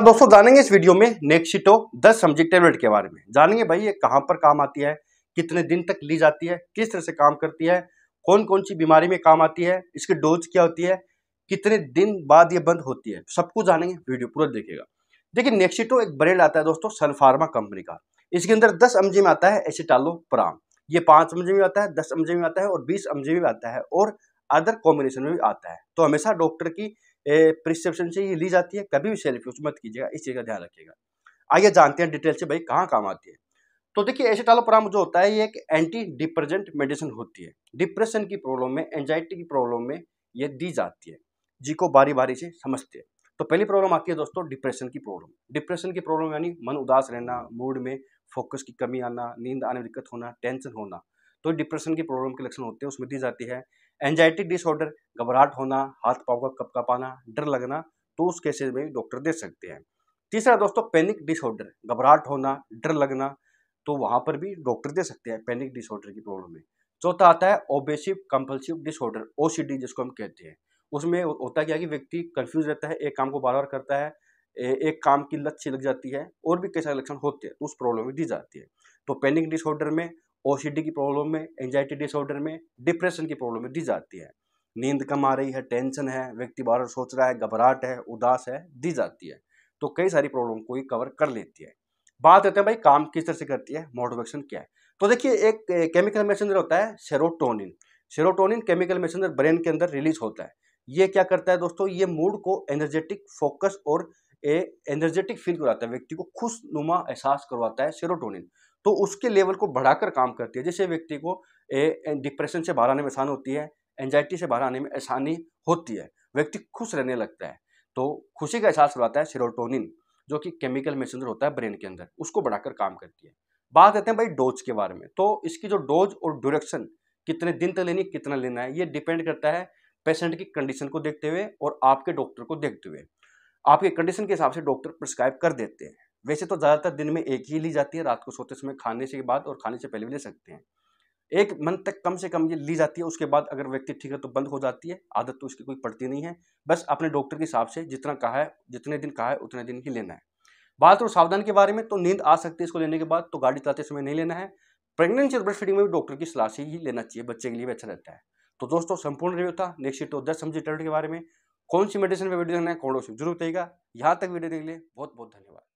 दोस्तों जानेंगे इस वीडियो में नेक्सिटो दस सब्जेक्ट टेबलेट के बारे में जानेंगे भाई ये कहाँ पर काम आती है कितने दिन तक ली जाती है किस तरह से काम करती है कौन कौन सी बीमारी में काम आती है इसकी डोज क्या होती है कितने दिन बाद ये बंद होती है सब कुछ जानेंगे वीडियो पूरा देखिएगा देखिए नेक्सिटो एक ब्रेड आता है दोस्तों सनफार्मा कंपनी का इसके अंदर दस एम में आता है एसिटालो प्राम ये पाँच एम में आता है दस एम में आता है और बीस एम में आता है और अदर कॉम्बिनेशन में भी आता है तो हमेशा डॉक्टर की प्रिस्क्रिप्शन से ही ली जाती है कभी भी सेल्फ यूज मत कीजिएगा इस चीज़ का ध्यान रखिएगा आइए जानते हैं डिटेल से भाई कहाँ काम आती है तो देखिए एसिटालोप्राम जो होता है ये एक एंटी डिप्रेजेंट मेडिसिन होती है डिप्रेशन की प्रॉब्लम में एंजाइटी की प्रॉब्लम में ये दी जाती है जी को बारी बारी से समझते हैं तो पहली प्रॉब्लम आती है दोस्तों डिप्रेशन की प्रॉब्लम डिप्रेशन की प्रॉब्लम यानी मन उदास रहना मूड में फोकस की कमी आना नींद आने में दिक्कत होना टेंशन होना तो डिप्रेशन की प्रॉब्लम के लक्षण होते हैं उसमें दी जाती है एंजाइटी डिसऑर्डर घबराहट होना हाथ पाव का कपकपाना डर लगना तो उस केसेज में डॉक्टर दे सकते हैं तीसरा दोस्तों पैनिक डिसऑर्डर घबराहट होना डर लगना तो वहाँ पर भी डॉक्टर दे सकते हैं पैनिक डिसऑर्डर की प्रॉब्लम में चौथा आता है ओबेसिव कंपल्सिव डिसऑर्डर ओ जिसको हम कहते हैं उसमें होता क्या है कि व्यक्ति कंफ्यूज रहता है एक काम को बार बार करता है एक काम की लत सी लग जाती है और भी कई सारे लक्षण होते हैं तो उस प्रॉब्लम में दी जाती है तो पैनिक डिसऑर्डर में ओ की प्रॉब्लम में एंजाइटी डिसऑर्डर में डिप्रेशन की प्रॉब्लम में दी जाती है नींद कम आ रही है टेंशन है व्यक्ति बार सोच रहा है घबराहट है उदास है दी जाती है तो कई सारी प्रॉब्लम को ही कवर कर लेती है बात होते हैं भाई काम किस तरह से करती है मोटिवेशन क्या है तो देखिए एक केमिकल मैसेंजर होता है serotonin serotonin chemical messenger brain के अंदर रिलीज होता है ये क्या करता है दोस्तों ये मूड को एनर्जेटिक फोकस और ए एनर्जेटिक फील करवाता है व्यक्ति को खुश नुमा एहसास करवाता है सेरोटोनिन तो उसके लेवल को बढ़ाकर काम करती है जिससे व्यक्ति को डिप्रेशन से बाहर आने में आसान होती है एनजाइटी से बाहर आने में आसानी होती है व्यक्ति खुश रहने लगता है तो खुशी का एहसास करवाता है सीरोटोनिन जो कि केमिकल मैसेंजर होता है ब्रेन के अंदर उसको बढ़ाकर काम करती है बात करते हैं भाई डोज के बारे में तो इसकी जो डोज और ड्यूरेक्शन कितने दिन तक लेनी कितना लेना है ये डिपेंड करता है पेशेंट की कंडीशन को देखते हुए और आपके डॉक्टर को देखते हुए आपके कंडीशन के हिसाब से डॉक्टर प्रिस्क्राइब कर देते हैं वैसे तो ज़्यादातर दिन में एक ही ली जाती है रात को सोते समय खाने से के बाद और खाने से पहले भी ले सकते हैं एक मंथ तक कम से कम ये ली जाती है उसके बाद अगर व्यक्ति ठीक है तो बंद हो जाती है आदत तो उसकी कोई पड़ती नहीं है बस अपने डॉक्टर के हिसाब से जितना कहा है जितने दिन कहा है उतने दिन ही लेना है बात और सावधान के बारे में तो नींद आ सकती है इसको लेने के बाद तो गाड़ी चलाते समय नहीं लेना है प्रेगनेंसी और ब्रेस्ट फीडिंग में भी डॉक्टर की सलाह से ही लेना चाहिए बच्चे के लिए भी अच्छा रहता है तो दोस्तों संपूर्ण रिव्यू था नेक्स्ट तो दस समझे टर्ट के बारे में कौन सी मेडिसिन में वीडियो देखना है कौन सी जरूर बताइएगा यहाँ तक वीडियो देख लिए बहुत बहुत धन्यवाद